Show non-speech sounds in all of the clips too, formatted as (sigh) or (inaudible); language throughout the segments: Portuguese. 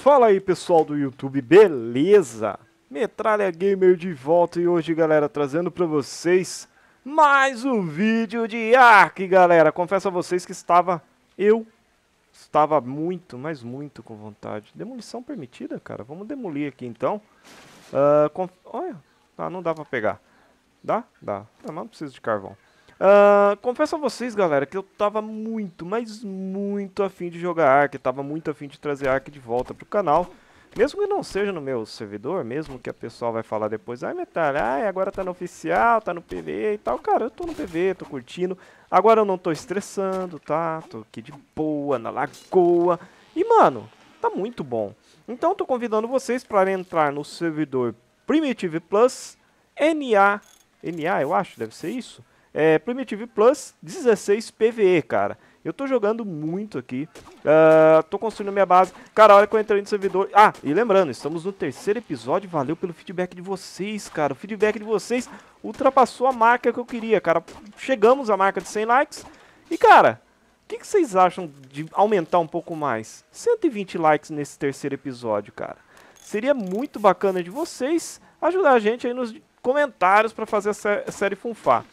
Fala aí pessoal do YouTube, beleza? Metralha Gamer de volta e hoje galera trazendo pra vocês mais um vídeo de Ark galera Confesso a vocês que estava, eu estava muito, mas muito com vontade Demolição permitida cara, vamos demolir aqui então uh, conf... Olha, ah, não dá pra pegar Dá? Dá, não, não preciso de carvão Uh, confesso a vocês, galera, que eu tava muito, mas muito afim de jogar Ark, tava muito afim de trazer Ark de volta pro canal. Mesmo que não seja no meu servidor, mesmo que a pessoa vai falar depois, ai Metal, ai, agora tá no oficial, tá no PV e tal. Cara, eu tô no PV, tô curtindo. Agora eu não tô estressando, tá? Tô aqui de boa, na lagoa. E, mano, tá muito bom. Então, tô convidando vocês para entrar no servidor Primitive Plus, NA, NA eu acho, deve ser isso é, Primitive Plus 16 PVE, cara. Eu tô jogando muito aqui. Uh, tô construindo minha base. Cara, a hora que eu entrei no servidor... Ah, e lembrando, estamos no terceiro episódio. Valeu pelo feedback de vocês, cara. O feedback de vocês ultrapassou a marca que eu queria, cara. Chegamos à marca de 100 likes. E, cara, o que, que vocês acham de aumentar um pouco mais? 120 likes nesse terceiro episódio, cara. Seria muito bacana de vocês ajudar a gente aí nos comentários pra fazer a série funfar.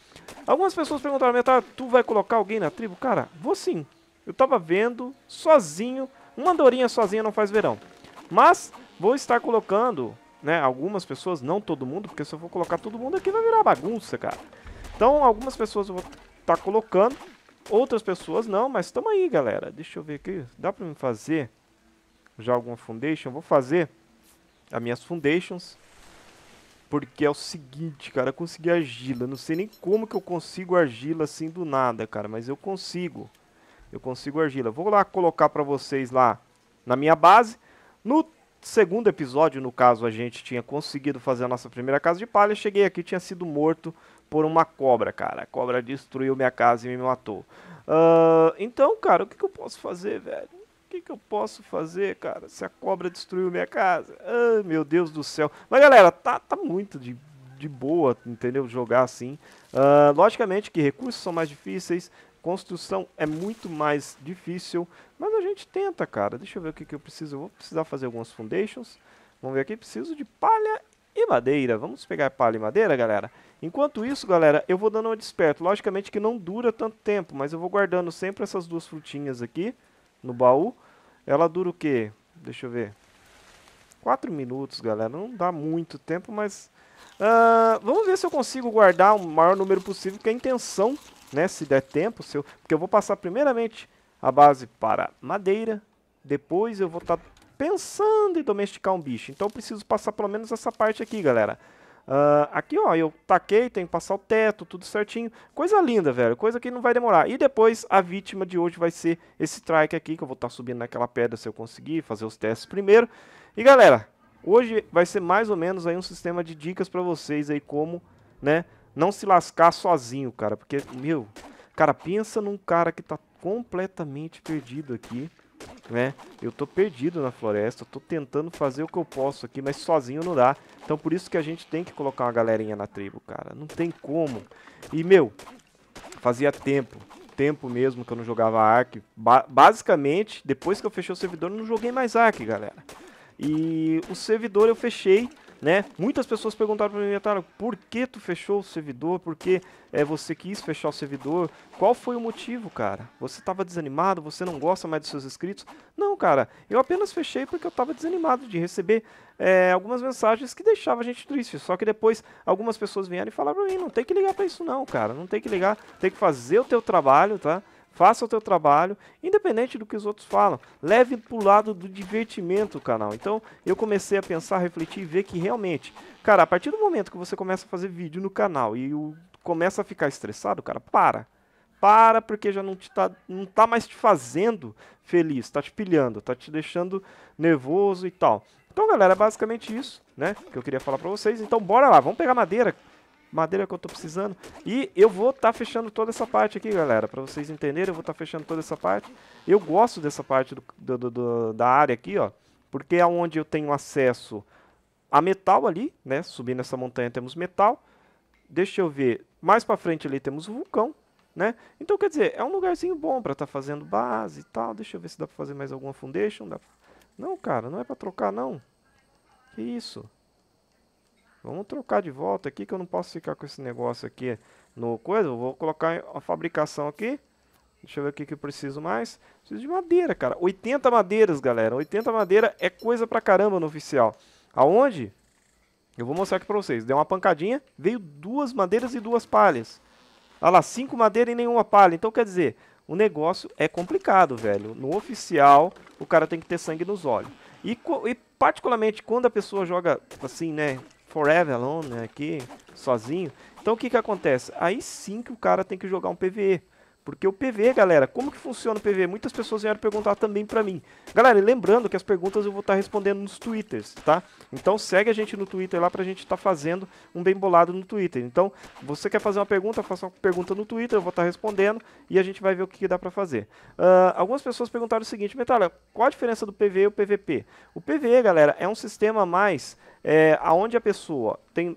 Algumas pessoas perguntaram pra mim, tá, tu vai colocar alguém na tribo? Cara, vou sim. Eu tava vendo, sozinho, uma andorinha sozinha não faz verão. Mas, vou estar colocando, né, algumas pessoas, não todo mundo, porque se eu for colocar todo mundo aqui vai virar bagunça, cara. Então, algumas pessoas eu vou estar tá colocando, outras pessoas não, mas tamo aí, galera. Deixa eu ver aqui, dá pra me fazer já alguma foundation? Vou fazer as minhas foundations. Porque é o seguinte, cara, eu consegui argila. Não sei nem como que eu consigo argila assim do nada, cara. Mas eu consigo. Eu consigo argila. Vou lá colocar pra vocês lá na minha base. No segundo episódio, no caso, a gente tinha conseguido fazer a nossa primeira casa de palha. Cheguei aqui, tinha sido morto por uma cobra, cara. A cobra destruiu minha casa e me matou. Uh, então, cara, o que, que eu posso fazer, velho? O que, que eu posso fazer, cara, se a cobra destruiu minha casa? Ah, meu Deus do céu. Mas, galera, tá, tá muito de, de boa, entendeu? Jogar assim. Uh, logicamente que recursos são mais difíceis, construção é muito mais difícil, mas a gente tenta, cara. Deixa eu ver o que, que eu preciso. Eu vou precisar fazer algumas foundations. Vamos ver aqui, preciso de palha e madeira. Vamos pegar palha e madeira, galera? Enquanto isso, galera, eu vou dando uma desperto. Logicamente que não dura tanto tempo, mas eu vou guardando sempre essas duas frutinhas aqui no baú. Ela dura o quê? Deixa eu ver. 4 minutos, galera. Não dá muito tempo, mas... Uh, vamos ver se eu consigo guardar o maior número possível, que é a intenção, né? Se der tempo, se eu, porque eu vou passar primeiramente a base para madeira. Depois eu vou estar tá pensando em domesticar um bicho. Então eu preciso passar pelo menos essa parte aqui, galera. Uh, aqui, ó, eu taquei, tem que passar o teto, tudo certinho. Coisa linda, velho. Coisa que não vai demorar. E depois a vítima de hoje vai ser esse trike aqui, que eu vou estar tá subindo naquela pedra se eu conseguir fazer os testes primeiro. E galera, hoje vai ser mais ou menos aí um sistema de dicas para vocês aí como, né, não se lascar sozinho, cara. Porque, meu, cara, pensa num cara que tá completamente perdido aqui né? Eu tô perdido na floresta, tô tentando fazer o que eu posso aqui, mas sozinho não dá. Então por isso que a gente tem que colocar uma galerinha na tribo, cara. Não tem como. E, meu, fazia tempo, tempo mesmo que eu não jogava Ark. Ba basicamente, depois que eu fechei o servidor, eu não joguei mais Ark, galera. E o servidor eu fechei né? Muitas pessoas perguntaram para mim, Yatara, por que tu fechou o servidor? Por que é, você quis fechar o servidor? Qual foi o motivo, cara? Você estava desanimado? Você não gosta mais dos seus inscritos? Não, cara, eu apenas fechei porque eu estava desanimado de receber é, algumas mensagens que deixavam a gente triste. Só que depois algumas pessoas vieram e falaram para mim, não tem que ligar para isso não, cara. Não tem que ligar, tem que fazer o teu trabalho, tá? Faça o teu trabalho, independente do que os outros falam. Leve para o lado do divertimento o canal. Então, eu comecei a pensar, refletir e ver que realmente, cara, a partir do momento que você começa a fazer vídeo no canal e o, começa a ficar estressado, cara, para. Para porque já não te tá, não tá mais te fazendo feliz, tá te pilhando, tá te deixando nervoso e tal. Então, galera, é basicamente isso, né, que eu queria falar para vocês. Então, bora lá, vamos pegar madeira, madeira que eu tô precisando. E eu vou estar tá fechando toda essa parte aqui, galera, pra vocês entenderem, eu vou estar tá fechando toda essa parte. Eu gosto dessa parte do, do, do, da área aqui, ó, porque é onde eu tenho acesso a metal ali, né, subindo essa montanha temos metal. Deixa eu ver, mais pra frente ali temos vulcão, né? Então, quer dizer, é um lugarzinho bom pra estar tá fazendo base e tal. Deixa eu ver se dá pra fazer mais alguma foundation. Dá pra... Não, cara, não é pra trocar, não. Que isso? Vamos trocar de volta aqui que eu não posso ficar com esse negócio aqui no coisa. Eu vou colocar a fabricação aqui. Deixa eu ver o que eu preciso mais. Preciso de madeira, cara. 80 madeiras, galera. 80 madeira é coisa pra caramba no oficial. Aonde? Eu vou mostrar aqui pra vocês. Deu uma pancadinha, veio duas madeiras e duas palhas. Olha lá, cinco madeiras e nenhuma palha. Então, quer dizer, o negócio é complicado, velho. No oficial, o cara tem que ter sangue nos olhos. E, e particularmente, quando a pessoa joga, tipo assim, né, Forever Alone né, aqui, sozinho. Então o que que acontece? Aí sim que o cara tem que jogar um PVE. Porque o PV, galera, como que funciona o PV? Muitas pessoas vieram perguntar também pra mim. Galera, lembrando que as perguntas eu vou estar tá respondendo nos Twitters, tá? Então segue a gente no Twitter lá pra gente estar tá fazendo um bem bolado no Twitter. Então, você quer fazer uma pergunta, faça uma pergunta no Twitter, eu vou estar tá respondendo e a gente vai ver o que, dá pra fazer. Uh, algumas pessoas perguntaram o seguinte, Metalha, qual a diferença do PV e o PVP? O PV, galera, é um sistema mais é, aonde a pessoa tem,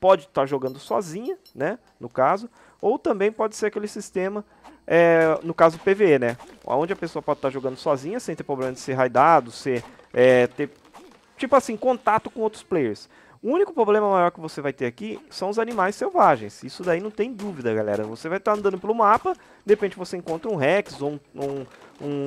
pode estar jogando sozinha, né, no caso, ou também pode ser aquele sistema, é, no caso PVE, né? Onde a pessoa pode estar jogando sozinha, sem ter problema de ser raidado, ser, é, ter, tipo assim, contato com outros players. O único problema maior que você vai ter aqui são os animais selvagens. Isso daí não tem dúvida, galera. Você vai estar andando pelo mapa, de repente você encontra um Rex ou um, um,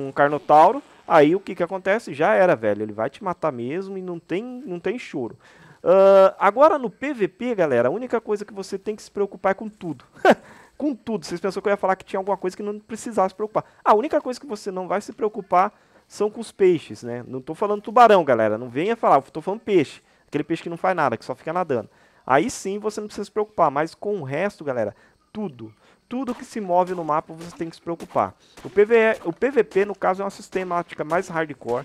um Carnotauro, aí o que, que acontece? Já era, velho. Ele vai te matar mesmo e não tem, não tem choro. Uh, agora no PVP, galera, a única coisa que você tem que se preocupar é com tudo. (laughs) com tudo. Vocês pensaram que eu ia falar que tinha alguma coisa que não precisava se preocupar. A única coisa que você não vai se preocupar são com os peixes, né? Não estou falando tubarão, galera. Não venha falar, tô falando peixe. Aquele peixe que não faz nada, que só fica nadando. Aí sim você não precisa se preocupar, mas com o resto, galera, tudo. Tudo que se move no mapa você tem que se preocupar. O, PVE, o PVP, no caso, é uma sistemática mais hardcore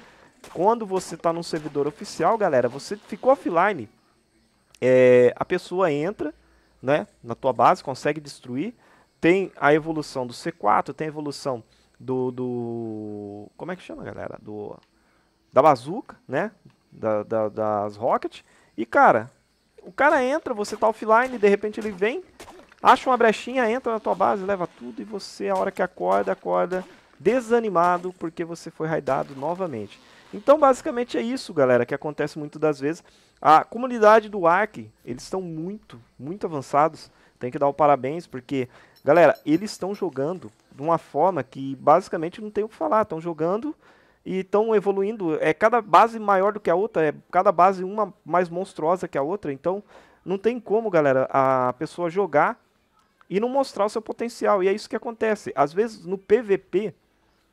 quando você está num servidor oficial, galera, você ficou offline, é, a pessoa entra né, na tua base, consegue destruir, tem a evolução do C4, tem a evolução do, do como é que chama, galera? Do, da bazuca, né? Da, da, das rocket. E, cara, o cara entra, você tá offline, de repente ele vem, acha uma brechinha, entra na tua base, leva tudo e você, a hora que acorda, acorda desanimado porque você foi raidado novamente. Então, basicamente é isso, galera, que acontece muito das vezes. A comunidade do Ark, eles estão muito, muito avançados. Tem que dar o parabéns, porque, galera, eles estão jogando de uma forma que basicamente não tem o que falar. Estão jogando e estão evoluindo. É cada base maior do que a outra, é cada base uma mais monstruosa que a outra. Então, não tem como, galera, a pessoa jogar e não mostrar o seu potencial. E é isso que acontece. Às vezes no PVP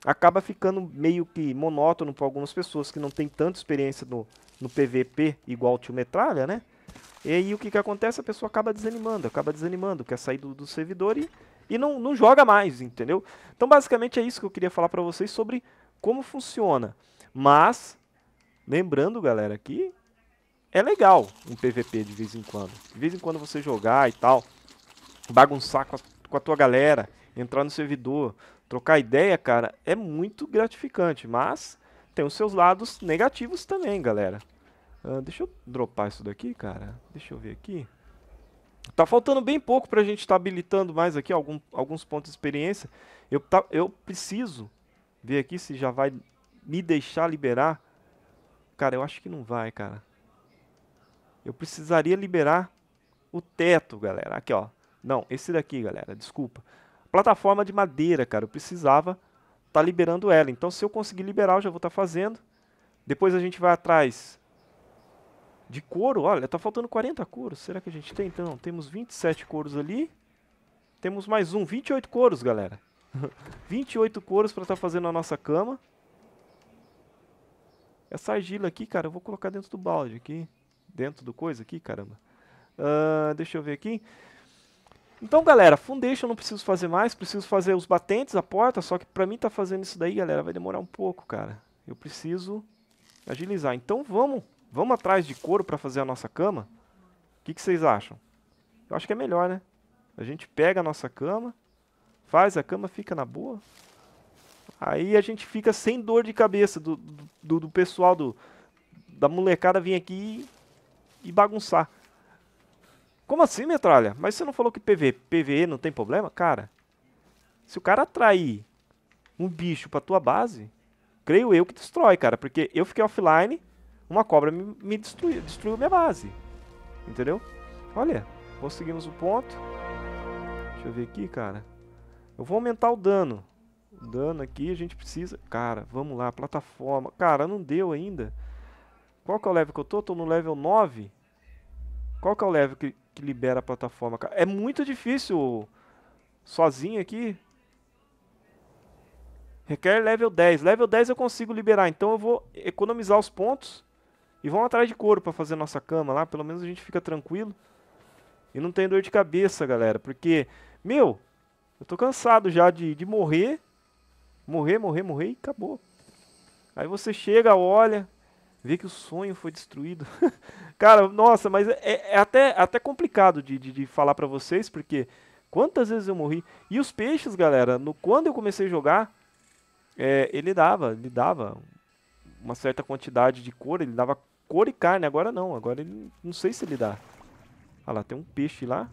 acaba ficando meio que monótono para algumas pessoas que não tem tanta experiência no, no PVP igual o tio Metralha, né? E aí o que, que acontece? A pessoa acaba desanimando, acaba desanimando, quer sair do, do servidor e, e não, não joga mais, entendeu? Então basicamente é isso que eu queria falar para vocês sobre como funciona. Mas, lembrando galera que é legal um PVP de vez em quando. De vez em quando você jogar e tal, bagunçar com a, com a tua galera, entrar no servidor, trocar ideia, cara, é muito gratificante, mas tem os seus lados negativos também, galera. Uh, deixa eu dropar isso daqui, cara. Deixa eu ver aqui. Tá faltando bem pouco pra gente estar tá habilitando mais aqui algum, alguns pontos de experiência. Eu, tá, eu preciso ver aqui se já vai me deixar liberar. Cara, eu acho que não vai, cara. Eu precisaria liberar o teto, galera. Aqui, ó. Não, esse daqui, galera. Desculpa. Plataforma de madeira, cara, eu precisava estar tá liberando ela. Então, se eu conseguir liberar, eu já vou estar tá fazendo. Depois a gente vai atrás de couro. Olha, está faltando 40 couros. Será que a gente tem? Então, temos 27 couros ali. Temos mais um, 28 couros, galera. 28 (laughs) couros para estar tá fazendo a nossa cama. Essa argila aqui, cara, eu vou colocar dentro do balde aqui. Dentro do coisa aqui, caramba. Uh, deixa eu ver aqui. Então, galera, foundation eu não preciso fazer mais, preciso fazer os batentes, a porta, só que pra mim tá fazendo isso daí, galera, vai demorar um pouco, cara. Eu preciso agilizar. Então vamos, vamos atrás de couro pra fazer a nossa cama. O que, que vocês acham? Eu acho que é melhor, né? A gente pega a nossa cama, faz a cama, fica na boa. Aí a gente fica sem dor de cabeça do, do, do pessoal do, da molecada vir aqui e, e bagunçar. Como assim, metralha? Mas você não falou que PV, PVE não tem problema? Cara, se o cara atrair um bicho pra tua base, creio eu que destrói, cara. Porque eu fiquei offline, uma cobra me, me destruiu, destruiu minha base. Entendeu? Olha, conseguimos o ponto. Deixa eu ver aqui, cara. Eu vou aumentar o dano. O dano aqui, a gente precisa... Cara, vamos lá, plataforma. Cara, não deu ainda. Qual que é o level que eu tô? Tô no level 9. Qual que é o level que que libera a plataforma, É muito difícil sozinho aqui. Requer level 10. Level 10 eu consigo liberar, então eu vou economizar os pontos e vamos atrás de couro para fazer nossa cama lá, pelo menos a gente fica tranquilo. E não tem dor de cabeça, galera, porque meu, eu tô cansado já de, de morrer. Morrer, morrer, morrer e acabou. Aí você chega, olha, ver que o sonho foi destruído. (laughs) Cara, nossa, mas é, é até, até complicado de, de, de falar para vocês, porque quantas vezes eu morri. E os peixes, galera, no, quando eu comecei a jogar, é, ele dava, ele dava uma certa quantidade de cor, ele dava cor e carne, agora não, agora ele não sei se ele dá. Olha lá, tem um peixe lá.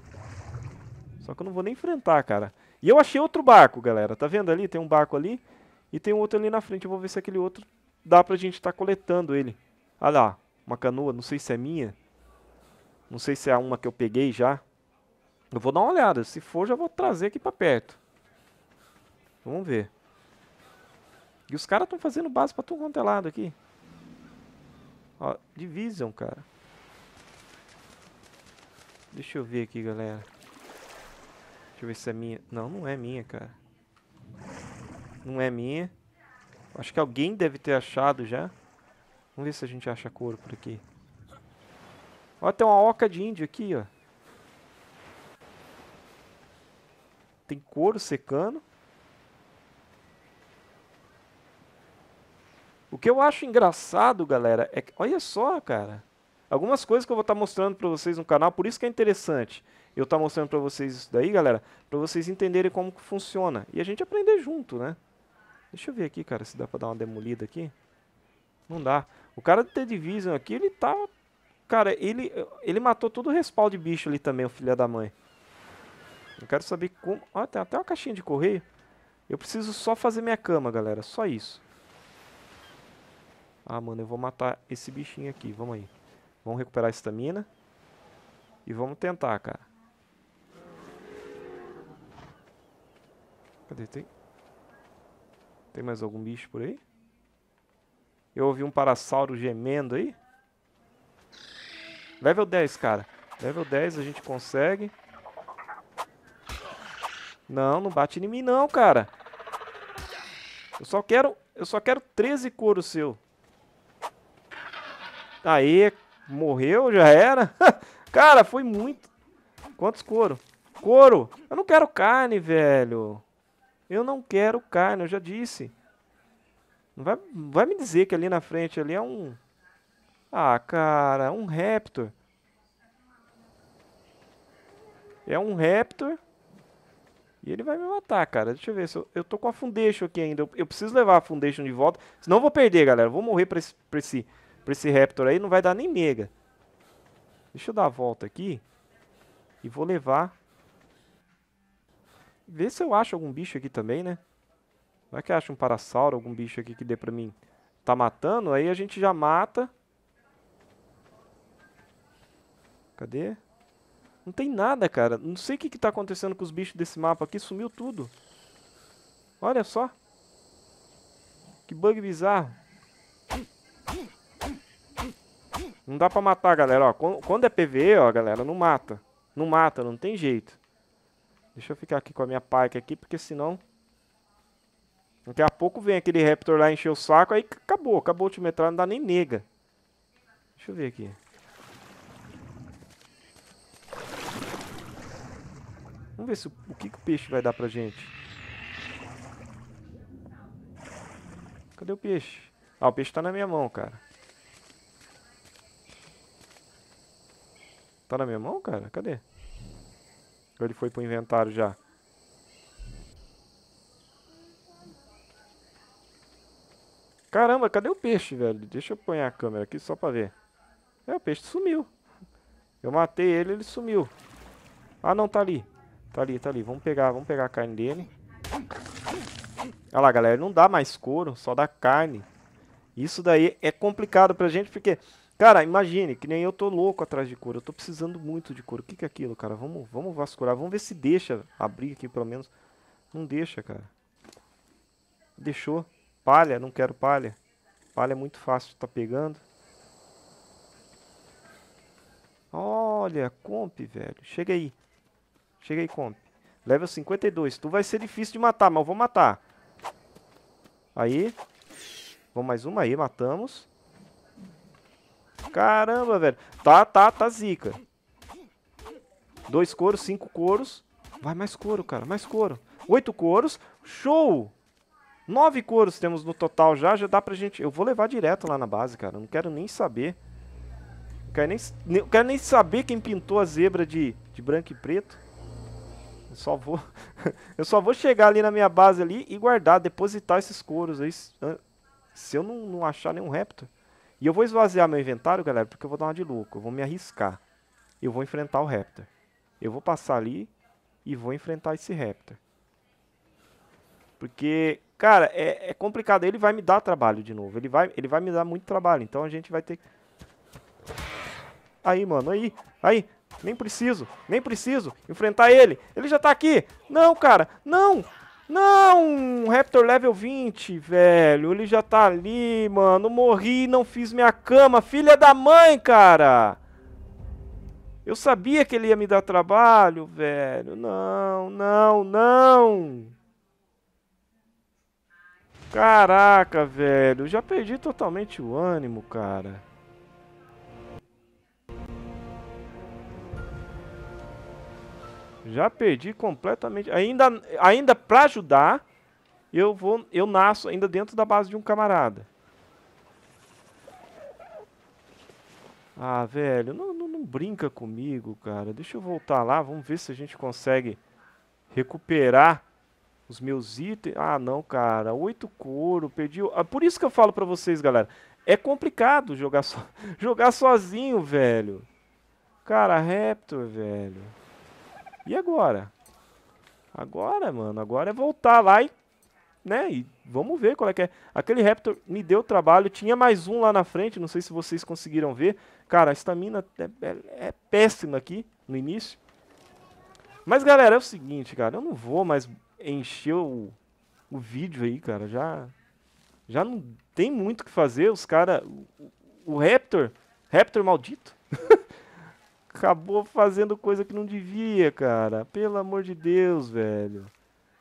Só que eu não vou nem enfrentar, cara. E eu achei outro barco, galera. Tá vendo ali? Tem um barco ali e tem um outro ali na frente. Eu vou ver se aquele outro dá pra gente estar tá coletando ele. Olha lá, uma canoa, não sei se é minha. Não sei se é uma que eu peguei já. Eu vou dar uma olhada, se for já vou trazer aqui pra perto. Vamos ver. E os caras estão fazendo base pra tudo quanto é lado aqui. Ó, Division, cara. Deixa eu ver aqui, galera. Deixa eu ver se é minha. Não, não é minha, cara. Não é minha. Acho que alguém deve ter achado já. Vamos ver se a gente acha couro por aqui. Ó, tem uma oca de índio aqui, ó. Tem couro secando. O que eu acho engraçado, galera, é que... Olha só, cara. Algumas coisas que eu vou estar tá mostrando para vocês no canal, por isso que é interessante eu estar tá mostrando para vocês isso daí, galera, para vocês entenderem como que funciona. E a gente aprender junto, né? Deixa eu ver aqui, cara, se dá pra dar uma demolida aqui. Não dá. O cara do T-Division aqui, ele tá... Cara, ele, ele matou todo o respawn de bicho ali também, o filho da mãe. Eu quero saber como... Ó, tem até uma caixinha de correio. Eu preciso só fazer minha cama, galera. Só isso. Ah, mano, eu vou matar esse bichinho aqui. Vamos aí. Vamos recuperar a estamina. E vamos tentar, cara. Cadê? Tem... Tem mais algum bicho por aí? Eu ouvi um parasauro gemendo aí. Level 10, cara. Level 10 a gente consegue. Não, não bate em mim não, cara. Eu só quero, eu só quero 13 couro seu. Aí, morreu, já era. (laughs) cara, foi muito. Quantos couro? Couro! Eu não quero carne, velho. Eu não quero carne, eu já disse. Não vai, vai me dizer que ali na frente ali é um. Ah, cara, um Raptor. É um Raptor. E ele vai me matar, cara. Deixa eu ver se eu, eu tô com a Foundation aqui ainda. Eu, eu, preciso levar a Foundation de volta. Senão eu vou perder, galera. Eu vou morrer pra esse, pra, esse, pra esse Raptor aí. Não vai dar nem mega. Deixa eu dar a volta aqui. E vou levar Vê se eu acho algum bicho aqui também, né? Vai é que acho um parasauro, algum bicho aqui que dê pra mim tá matando. Aí a gente já mata. Cadê? Não tem nada, cara. Não sei o que, que tá acontecendo com os bichos desse mapa aqui. Sumiu tudo. Olha só. Que bug bizarro. Não dá pra matar, galera. Ó, quando é PV, ó, galera, não mata. Não mata, não tem jeito. Deixa eu ficar aqui com a minha Pike aqui, porque senão... Daqui a pouco vem aquele Raptor lá encher o saco, aí acabou. Acabou o time não dá nem nega. Deixa eu ver aqui. Vamos ver se, o que, que o peixe vai dar pra gente. Cadê o peixe? Ah, o peixe tá na minha mão, cara. Tá na minha mão, cara? Cadê? Ou ele foi pro inventário já? Caramba, cadê o peixe, velho? Deixa eu pôr a câmera aqui só pra ver. É, o peixe sumiu. Eu matei ele, ele sumiu. Ah, não, tá ali. Tá ali, tá ali. Vamos pegar, vamos pegar a carne dele. Olha lá, galera. Não dá mais couro, só dá carne. Isso daí é complicado pra gente, porque Cara, imagine, que nem eu tô louco atrás de couro. Eu tô precisando muito de couro. O que, que é aquilo, cara? Vamos, vamos vasculhar. Vamos ver se deixa abrir aqui, pelo menos. Não deixa, cara. Deixou. Palha, não quero palha. Palha é muito fácil de tá pegando. Olha, comp, velho. Chega aí. Chega aí, comp. Level 52. Tu vai ser difícil de matar, mas eu vou matar. Aí. Vamos mais uma aí, matamos. Caramba, velho. Tá, tá, tá zica. Dois coros, cinco coros. Vai, mais couro, cara, mais couro. Oito coros. Show! Nove coros temos no total já, já dá pra gente... Eu vou levar direto lá na base, cara. Não quero nem saber. Não quero nem, não quero nem saber quem pintou a zebra de, de branco e preto. Eu só vou... (laughs) eu só vou chegar ali na minha base ali e guardar, depositar esses coros aí. Se eu não, não achar nenhum réptil. E eu vou esvaziar meu inventário, galera, porque eu vou dar uma de louco. Eu vou me arriscar. Eu vou enfrentar o Raptor. Eu vou passar ali e vou enfrentar esse Raptor. Porque, cara, é, é complicado. Ele vai me dar trabalho de novo. Ele vai, ele vai me dar muito trabalho. Então a gente vai ter que... Aí, mano. Aí. Aí. Nem preciso. Nem preciso enfrentar ele. Ele já tá aqui. Não, cara. Não. Não, Raptor level 20, velho. Ele já tá ali, mano. Morri, não fiz minha cama. Filha da mãe, cara. Eu sabia que ele ia me dar trabalho, velho. Não, não, não. Caraca, velho. já perdi totalmente o ânimo, cara. Já perdi completamente. Ainda, ainda para ajudar, eu vou, eu nasço ainda dentro da base de um camarada. Ah, velho, não, não, não brinca comigo, cara. Deixa eu voltar lá, vamos ver se a gente consegue recuperar os meus itens. Ah, não, cara. Oito couro, perdi... Ah, por isso que eu falo pra vocês, galera. É complicado jogar, so... (laughs) jogar sozinho, velho. Cara, Raptor, velho. E agora? Agora, mano, agora é voltar lá e, né, e vamos ver qual é que é. Aquele Raptor me deu trabalho, tinha mais um lá na frente, não sei se vocês conseguiram ver. Cara, a estamina é, é, é péssima aqui no início. Mas, galera, é o seguinte, cara, eu não vou mais encher o, o vídeo aí, cara, já, já não tem muito o que fazer, os caras... O, o Raptor, Raptor maldito... (laughs) acabou fazendo coisa que não devia, cara. Pelo amor de Deus, velho.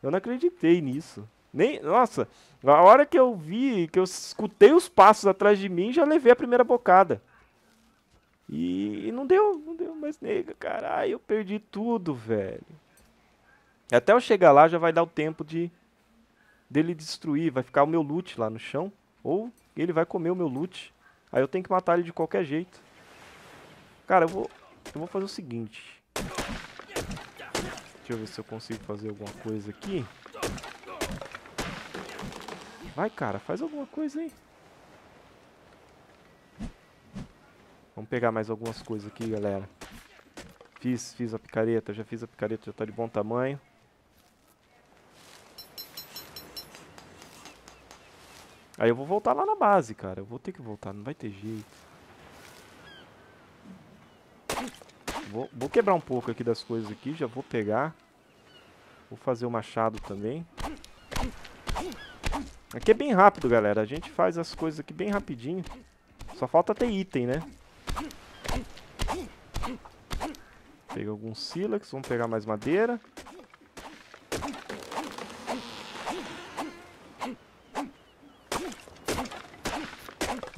Eu não acreditei nisso. Nem, nossa, a hora que eu vi, que eu escutei os passos atrás de mim, já levei a primeira bocada. E, e não deu, não deu mais nega, caralho, eu perdi tudo, velho. Até eu chegar lá já vai dar o tempo de dele destruir, vai ficar o meu loot lá no chão ou ele vai comer o meu loot. Aí eu tenho que matar ele de qualquer jeito. Cara, eu vou eu vou fazer o seguinte. Deixa eu ver se eu consigo fazer alguma coisa aqui. Vai, cara. Faz alguma coisa aí. Vamos pegar mais algumas coisas aqui, galera. Fiz, fiz a picareta. Já fiz a picareta, já tá de bom tamanho. Aí eu vou voltar lá na base, cara. Eu vou ter que voltar, não vai ter jeito. Vou, vou quebrar um pouco aqui das coisas aqui, já vou pegar. Vou fazer o machado também. Aqui é bem rápido, galera. A gente faz as coisas aqui bem rapidinho. Só falta ter item, né? Pegar alguns sílex, vamos pegar mais madeira.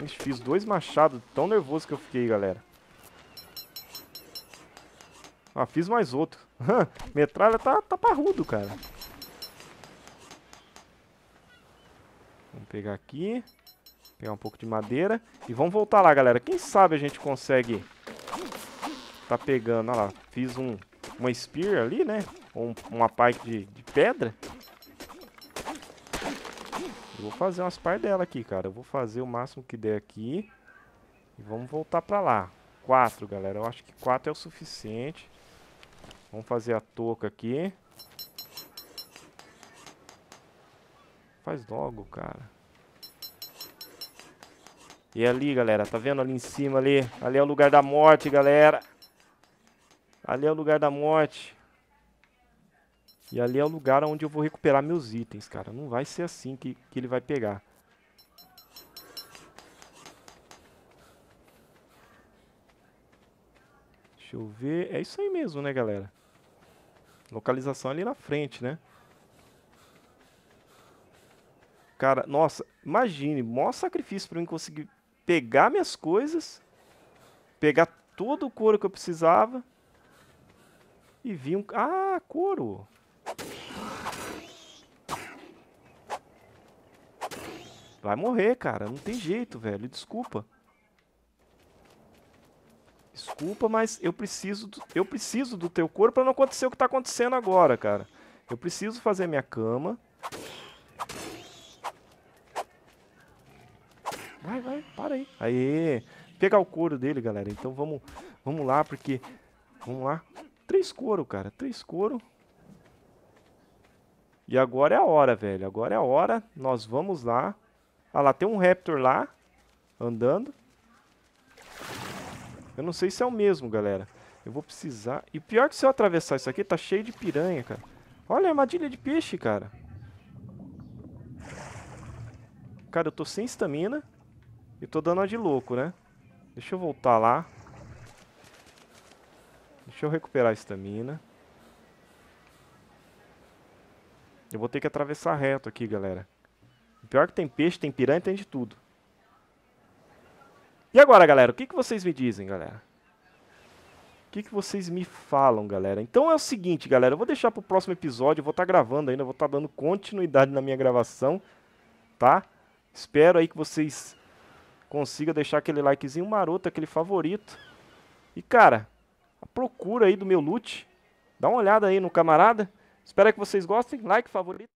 Gente, fiz dois machados, tão nervoso que eu fiquei, galera. Ah, fiz mais outro. (laughs) Metralha tá, tá parrudo, cara. Vamos pegar aqui. Pegar um pouco de madeira. E vamos voltar lá, galera. Quem sabe a gente consegue... Tá pegando, olha lá. Fiz um, uma spear ali, né? Ou um, uma pike de, de pedra. Eu vou fazer umas par dela aqui, cara. Eu vou fazer o máximo que der aqui. E vamos voltar pra lá. Quatro, galera. Eu acho que quatro é o suficiente. Vamos fazer a touca aqui. Faz logo, cara. E ali, galera, tá vendo ali em cima ali? Ali é o lugar da morte, galera. Ali é o lugar da morte. E ali é o lugar onde eu vou recuperar meus itens, cara. Não vai ser assim que, que ele vai pegar. Deixa eu ver. É isso aí mesmo, né, galera? Localização ali na frente, né? Cara, nossa, imagine, maior sacrifício para mim conseguir pegar minhas coisas, pegar todo o couro que eu precisava e vir um... Ah, couro! Vai morrer, cara, não tem jeito, velho, desculpa. Desculpa, mas eu preciso do, eu preciso do teu corpo para não acontecer o que tá acontecendo agora, cara. Eu preciso fazer minha cama. Vai, vai, para aí. Aê! Pegar o couro dele, galera. Então vamos, vamos lá, porque... Vamos lá. Três couro, cara. Três couro. E agora é a hora, velho. Agora é a hora. Nós vamos lá. Ah lá, tem um Raptor lá. Andando. Eu não sei se é o mesmo, galera. Eu vou precisar... E pior que se eu atravessar isso aqui, tá cheio de piranha, cara. Olha a armadilha de peixe, cara. Cara, eu tô sem estamina. E tô dando a de louco, né? Deixa eu voltar lá. Deixa eu recuperar a estamina. Eu vou ter que atravessar reto aqui, galera. Pior que tem peixe, tem piranha, tem de tudo. E agora, galera, o que, que vocês me dizem, galera? O que, que vocês me falam, galera? Então é o seguinte, galera, eu vou deixar para o próximo episódio, eu vou estar tá gravando ainda, eu vou estar tá dando continuidade na minha gravação, tá? Espero aí que vocês consigam deixar aquele likezinho maroto, aquele favorito. E, cara, procura aí do meu loot, dá uma olhada aí no camarada. Espero que vocês gostem, like, favorito.